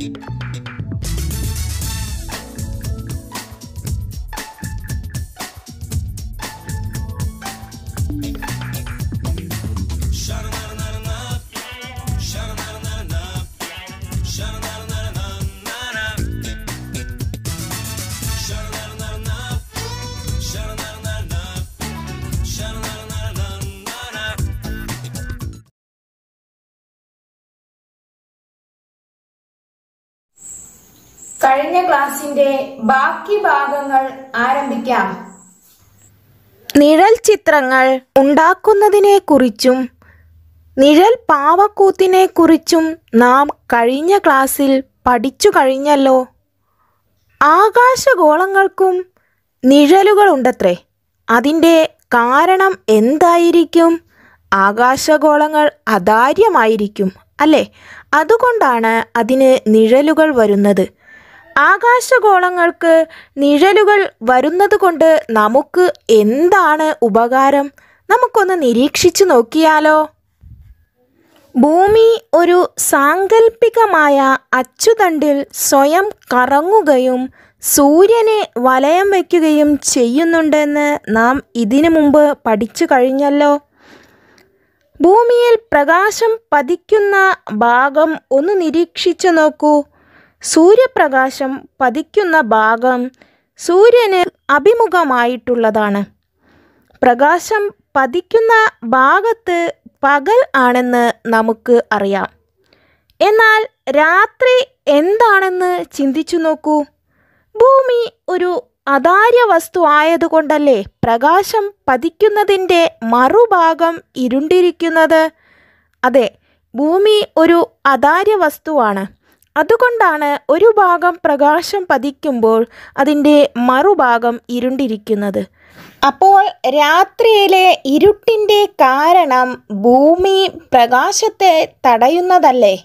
Thank you. കഴിഞ്ഞ ക്ലാസിന്റെ ബാക്കി ഭാഗങ്ങൾ ആരംഭിക്കാം നിഴൽ ചിത്രങ്ങൾ ഉണ്ടാക്കുന്നതിനെ കുറിച്ചും നിഴൽ പാവക്കൂത്തിനെ കുറിച്ചും നാം കഴിഞ്ഞ ക്ലാസ്സിൽ പഠിച്ചു കഴിഞ്ഞല്ലോ ആകാശഗോളങ്ങൾക്കും നിഴലുകളുണ്ടത്രേ അതിൻ്റെ കാരണം എന്തായിരിക്കും ആകാശഗോളങ്ങൾ അതാര്യമായിരിക്കും അല്ലേ അതുകൊണ്ടാണ് അതിന് നിഴലുകൾ വരുന്നത് ആകാശഗോളങ്ങൾക്ക് നിഴലുകൾ വരുന്നതുകൊണ്ട് നമുക്ക് എന്താണ് ഉപകാരം നമുക്കൊന്ന് നിരീക്ഷിച്ചു നോക്കിയാലോ ഭൂമി ഒരു സാങ്കല്പികമായ അച്ചുതണ്ടിൽ സ്വയം കറങ്ങുകയും സൂര്യനെ വലയം വയ്ക്കുകയും ചെയ്യുന്നുണ്ടെന്ന് നാം ഇതിനു മുമ്പ് പഠിച്ചു കഴിഞ്ഞല്ലോ ഭൂമിയിൽ പ്രകാശം പതിക്കുന്ന ഭാഗം ഒന്ന് നിരീക്ഷിച്ചു നോക്കൂ സൂര്യപ്രകാശം പതിക്കുന്ന ഭാഗം സൂര്യന് അഭിമുഖമായിട്ടുള്ളതാണ് പ്രകാശം പതിക്കുന്ന ഭാഗത്ത് പകൽ ആണെന്ന് നമുക്ക് അറിയാം എന്നാൽ രാത്രി എന്താണെന്ന് ചിന്തിച്ചു നോക്കൂ ഭൂമി ഒരു അതാര്യ വസ്തു ആയതുകൊണ്ടല്ലേ പ്രകാശം പതിക്കുന്നതിൻ്റെ മറുഭാഗം ഇരുണ്ടിരിക്കുന്നത് അതെ ഭൂമി ഒരു അതാര്യ വസ്തുവാണ് അതുകൊണ്ടാണ് ഒരു ഭാഗം പ്രകാശം പതിക്കുമ്പോൾ അതിൻ്റെ മറുഭാഗം ഇരുണ്ടിരിക്കുന്നത് അപ്പോൾ രാത്രിയിലെ ഇരുട്ടിൻ്റെ കാരണം ഭൂമി പ്രകാശത്തെ തടയുന്നതല്ലേ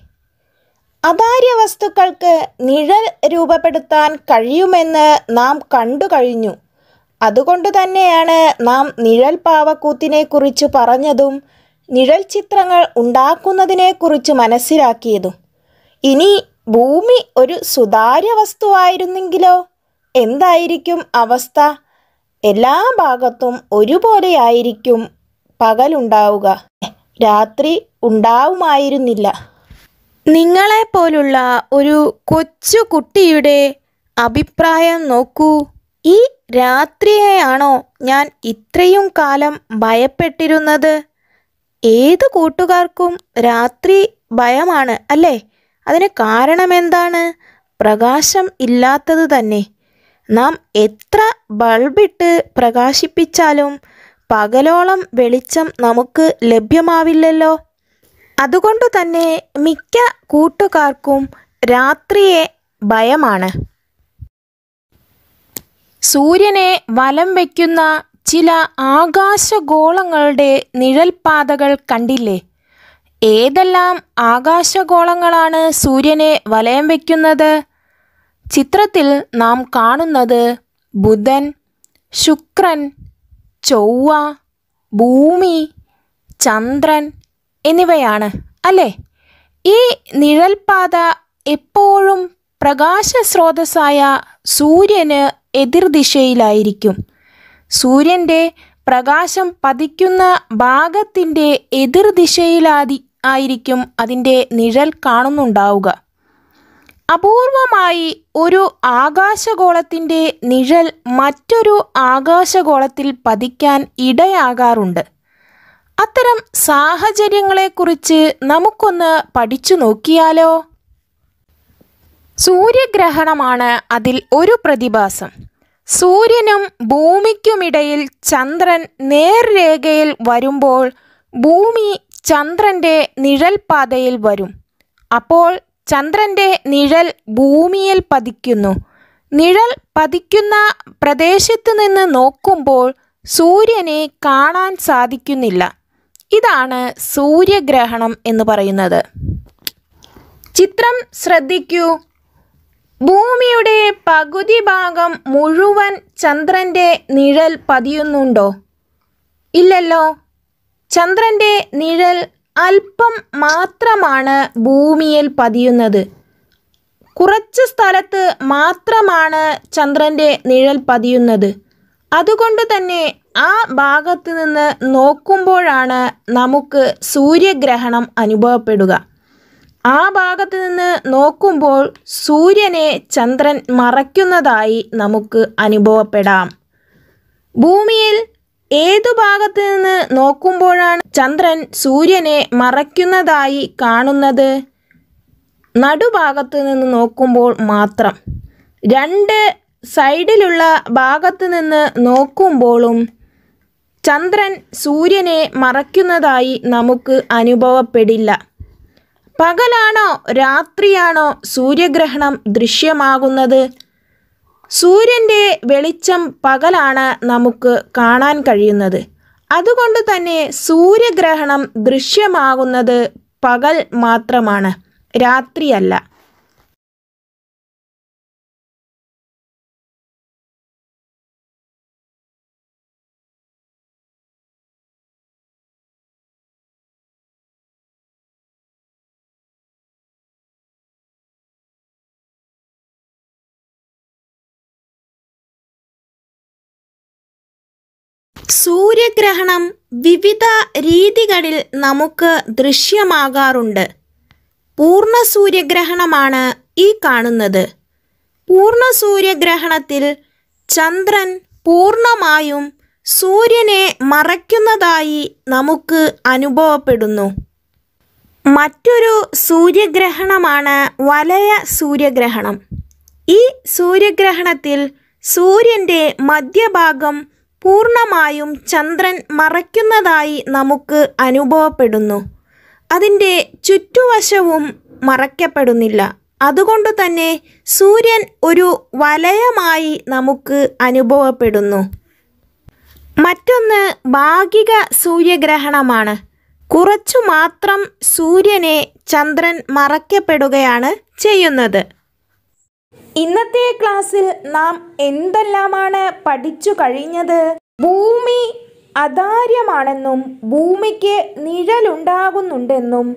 അതാര്യ വസ്തുക്കൾക്ക് നിഴൽ രൂപപ്പെടുത്താൻ കഴിയുമെന്ന് നാം കണ്ടു കഴിഞ്ഞു അതുകൊണ്ട് തന്നെയാണ് നാം നിഴൽ പാവക്കൂത്തിനെ കുറിച്ച് പറഞ്ഞതും നിഴൽ ചിത്രങ്ങൾ ഉണ്ടാക്കുന്നതിനെക്കുറിച്ച് മനസ്സിലാക്കിയതും ഇനി ഭൂമി ഒരു സുതാര്യ വസ്തുവായിരുന്നെങ്കിലോ എന്തായിരിക്കും അവസ്ഥ എല്ലാ ഭാഗത്തും ഒരുപോലെയായിരിക്കും പകലുണ്ടാവുക രാത്രി ഉണ്ടാവുമായിരുന്നില്ല നിങ്ങളെപ്പോലുള്ള ഒരു കൊച്ചു കുട്ടിയുടെ അഭിപ്രായം നോക്കൂ ഈ രാത്രിയെയാണോ ഞാൻ ഇത്രയും കാലം ഭയപ്പെട്ടിരുന്നത് ഏത് കൂട്ടുകാർക്കും രാത്രി ഭയമാണ് അല്ലേ അതിന് കാരണമെന്താണ് പ്രകാശം ഇല്ലാത്തത് തന്നെ നാം എത്ര ബൾബിട്ട് പ്രകാശിപ്പിച്ചാലും പകലോളം വെളിച്ചം നമുക്ക് ലഭ്യമാവില്ലല്ലോ അതുകൊണ്ട് തന്നെ മിക്ക കൂട്ടുകാർക്കും രാത്രിയെ ഭയമാണ് സൂര്യനെ വലം വയ്ക്കുന്ന ചില ആകാശഗോളങ്ങളുടെ നിഴൽപാതകൾ കണ്ടില്ലേ ഏതെല്ലാം ആകാശഗോളങ്ങളാണ് സൂര്യനെ വലയം വയ്ക്കുന്നത് ചിത്രത്തിൽ നാം കാണുന്നത് ബുധൻ ശുക്രൻ ചൊവ്വ ഭൂമി ചന്ദ്രൻ എന്നിവയാണ് അല്ലേ ഈ നിഴൽപാത എപ്പോഴും പ്രകാശ സ്രോതസ്സായ സൂര്യന് എതിർദിശയിലായിരിക്കും സൂര്യൻ്റെ പ്രകാശം പതിക്കുന്ന ഭാഗത്തിൻ്റെ എതിർദിശയിലാതി ആയിരിക്കും അതിൻ്റെ നിഴൽ കാണുന്നുണ്ടാവുക അപൂർവമായി ഒരു ആകാശഗോളത്തിൻ്റെ നിഴൽ മറ്റൊരു ആകാശഗോളത്തിൽ പതിക്കാൻ ഇടയാകാറുണ്ട് അത്തരം സാഹചര്യങ്ങളെക്കുറിച്ച് നമുക്കൊന്ന് പഠിച്ചു നോക്കിയാലോ സൂര്യഗ്രഹണമാണ് അതിൽ ഒരു പ്രതിഭാസം സൂര്യനും ഭൂമിക്കുമിടയിൽ ചന്ദ്രൻ നേർരേഖയിൽ വരുമ്പോൾ ഭൂമി ചന്ദ്രൻ്റെ നിഴൽപാതയിൽ വരും അപ്പോൾ ചന്ദ്രൻ്റെ നിഴൽ ഭൂമിയിൽ പതിക്കുന്നു നിഴൽ പതിക്കുന്ന പ്രദേശത്ത് നിന്ന് നോക്കുമ്പോൾ സൂര്യനെ കാണാൻ സാധിക്കുന്നില്ല ഇതാണ് സൂര്യഗ്രഹണം എന്ന് പറയുന്നത് ചിത്രം ശ്രദ്ധിക്കൂ ഭൂമിയുടെ പകുതി ഭാഗം മുഴുവൻ ചന്ദ്രന്റെ നിഴൽ പതിയുന്നുണ്ടോ ഇല്ലല്ലോ ചന്ദ്രന്റെ നിഴൽ അല്പം മാത്രമാണ് ഭൂമിയിൽ പതിയുന്നത് കുറച്ച് സ്ഥലത്ത് മാത്രമാണ് ചന്ദ്രൻ്റെ നിഴൽ പതിയുന്നത് അതുകൊണ്ട് തന്നെ ആ ഭാഗത്ത് നിന്ന് നോക്കുമ്പോഴാണ് നമുക്ക് സൂര്യഗ്രഹണം അനുഭവപ്പെടുക ആ ഭാഗത്ത് നിന്ന് നോക്കുമ്പോൾ സൂര്യനെ ചന്ദ്രൻ മറയ്ക്കുന്നതായി നമുക്ക് അനുഭവപ്പെടാം ഭൂമിയിൽ ഏതു ഭാഗത്ത് നിന്ന് നോക്കുമ്പോഴാണ് ചന്ദ്രൻ സൂര്യനെ മറയ്ക്കുന്നതായി കാണുന്നത് നടുഭാഗത്ത് നിന്ന് നോക്കുമ്പോൾ മാത്രം രണ്ട് സൈഡിലുള്ള ഭാഗത്ത് നിന്ന് നോക്കുമ്പോഴും ചന്ദ്രൻ സൂര്യനെ മറയ്ക്കുന്നതായി നമുക്ക് അനുഭവപ്പെടില്ല പകലാണോ രാത്രിയാണോ സൂര്യഗ്രഹണം ദൃശ്യമാകുന്നത് സൂര്യൻ്റെ വെളിച്ചം പകലാണ് നമുക്ക് കാണാൻ കഴിയുന്നത് അതുകൊണ്ട് തന്നെ സൂര്യഗ്രഹണം ദൃശ്യമാകുന്നത് പകൽ മാത്രമാണ് രാത്രിയല്ല സൂര്യഗ്രഹണം വിവിധ രീതികളിൽ നമുക്ക് ദൃശ്യമാകാറുണ്ട് പൂർണ്ണ സൂര്യഗ്രഹണമാണ് ഈ കാണുന്നത് പൂർണ്ണ സൂര്യഗ്രഹണത്തിൽ ചന്ദ്രൻ പൂർണ്ണമായും സൂര്യനെ മറയ്ക്കുന്നതായി നമുക്ക് അനുഭവപ്പെടുന്നു മറ്റൊരു സൂര്യഗ്രഹണമാണ് വലയ സൂര്യഗ്രഹണം ഈ സൂര്യഗ്രഹണത്തിൽ സൂര്യൻ്റെ മധ്യഭാഗം പൂർണമായും ചന്ദ്രൻ മറയ്ക്കുന്നതായി നമുക്ക് അനുഭവപ്പെടുന്നു അതിൻ്റെ ചുറ്റുവശവും മറയ്ക്കപ്പെടുന്നില്ല അതുകൊണ്ട് തന്നെ സൂര്യൻ ഒരു വലയമായി നമുക്ക് അനുഭവപ്പെടുന്നു മറ്റൊന്ന് ഭാഗിക സൂര്യഗ്രഹണമാണ് കുറച്ചു മാത്രം സൂര്യനെ ചന്ദ്രൻ മറയ്ക്കപ്പെടുകയാണ് ചെയ്യുന്നത് ഇന്നത്തെ ക്ലാസ്സിൽ നാം എന്തെല്ലാമാണ് പഠിച്ചു കഴിഞ്ഞത് ഭൂമി അതാര്യമാണെന്നും ഭൂമിക്ക് നിഴലുണ്ടാകുന്നുണ്ടെന്നും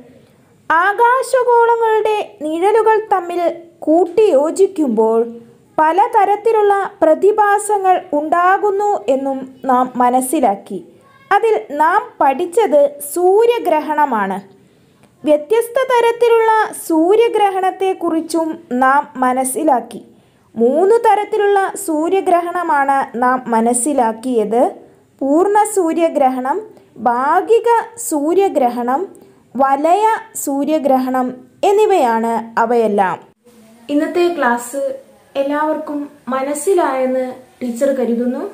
ആകാശഗോളങ്ങളുടെ നിഴലുകൾ തമ്മിൽ കൂട്ടിയോജിക്കുമ്പോൾ പലതരത്തിലുള്ള പ്രതിഭാസങ്ങൾ ഉണ്ടാകുന്നു എന്നും നാം മനസ്സിലാക്കി അതിൽ നാം പഠിച്ചത് സൂര്യഗ്രഹണമാണ് വ്യത്യസ്ത തരത്തിലുള്ള സൂര്യഗ്രഹണത്തെക്കുറിച്ചും നാം മനസ്സിലാക്കി മൂന്ന് തരത്തിലുള്ള സൂര്യഗ്രഹണമാണ് നാം മനസ്സിലാക്കിയത് പൂർണ്ണ സൂര്യഗ്രഹണം ഭാഗിക സൂര്യഗ്രഹണം വലയ സൂര്യഗ്രഹണം എന്നിവയാണ് അവയെല്ലാം ഇന്നത്തെ ക്ലാസ് എല്ലാവർക്കും മനസ്സിലായെന്ന് ടീച്ചർ കരുതുന്നു